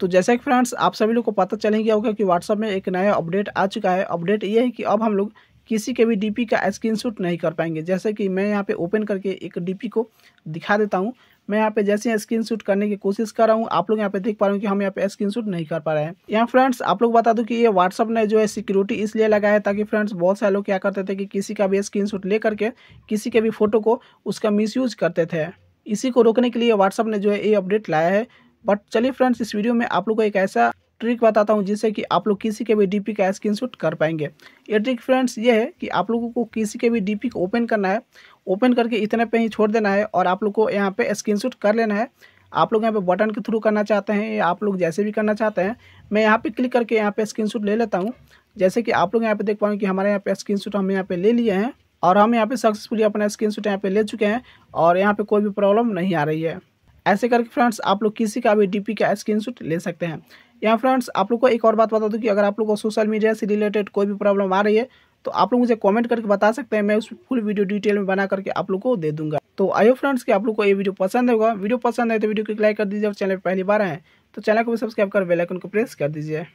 तो जैसा कि फ्रेंड्स आप सभी लोग को पता ही गया होगा कि व्हाट्सअप में एक नया अपडेट आ चुका है अपडेट ये है कि अब हम लोग किसी के भी डीपी का शूट नहीं कर पाएंगे जैसे कि मैं यहाँ पे ओपन करके एक डीपी को दिखा देता हूँ मैं यहाँ पे जैसे स्क्रीन शूट करने की कोशिश कर रहा हूँ आप लोग यहाँ पे देख पा रहे हो कि हम यहाँ पे स्क्रीन शूट नहीं कर पा रहे हैं यहाँ फ्रेंड्स आप लोग बता दूँ कि ये व्हाट्सअप ने जो है सिक्योरिटी इसलिए लगाया है ताकि फ्रेंड्स बहुत सारे लोग क्या करते थे कि किसी का भी स्क्रीन शूट ले करके किसी के भी फोटो को उसका मिसयूज करते थे इसी को रोकने के लिए व्हाट्सअप ने जो है ये अपडेट लाया है बट चलिए फ्रेंड्स इस वीडियो में आप लोग को एक ऐसा ट्रिक बताता हूँ जिससे कि आप लोग किसी के भी डीपी का शूट कर पाएंगे ये ट्रिक फ्रेंड्स ये है कि आप लोगों को किसी के भी डीपी को ओपन करना है ओपन करके इतने पे ही छोड़ देना है और आप लोग को यहाँ पे स्क्रीनशॉट कर लेना है आप लोग यहाँ पे बटन के थ्रू करना चाहते हैं या आप लोग जैसे भी करना चाहते हैं मैं यहाँ पर क्लिक करके यहाँ पे शूट ले लेता हूँ जैसे कि आप लोग यहाँ पे देख पाएंगे कि हमारे यहाँ पे स्क्रीनशॉट हम यहाँ पे ले लिए हैं और हम यहाँ पर सक्सेसफुली अपना स्क्रीनशॉट यहाँ पे ले चुके हैं और यहाँ पर कोई भी प्रॉब्लम नहीं आ रही है ऐसे करके फ्रेंड्स आप लोग किसी का भी डीपी का स्क्रीनशॉट ले सकते हैं यहाँ फ्रेंड्स आप लोग को एक और बात बता दूँ कि अगर आप लोग को सोशल मीडिया से रिलेटेड कोई भी प्रॉब्लम आ रही है तो आप लोग मुझे कमेंट करके बता सकते हैं मैं उस फुल वीडियो डिटेल में बना करके आप लोग को दे दूंगा तो आयो फ्रेंड्स कि आप लोग को ये वीडियो पसंद होगा वीडियो पसंद है तो वीडियो को लाइक कर दीजिए और चैनल पर पहली बार आए तो चैनल को भी सब्सक्राइब कर बेलाइकन को प्रेस कर दीजिए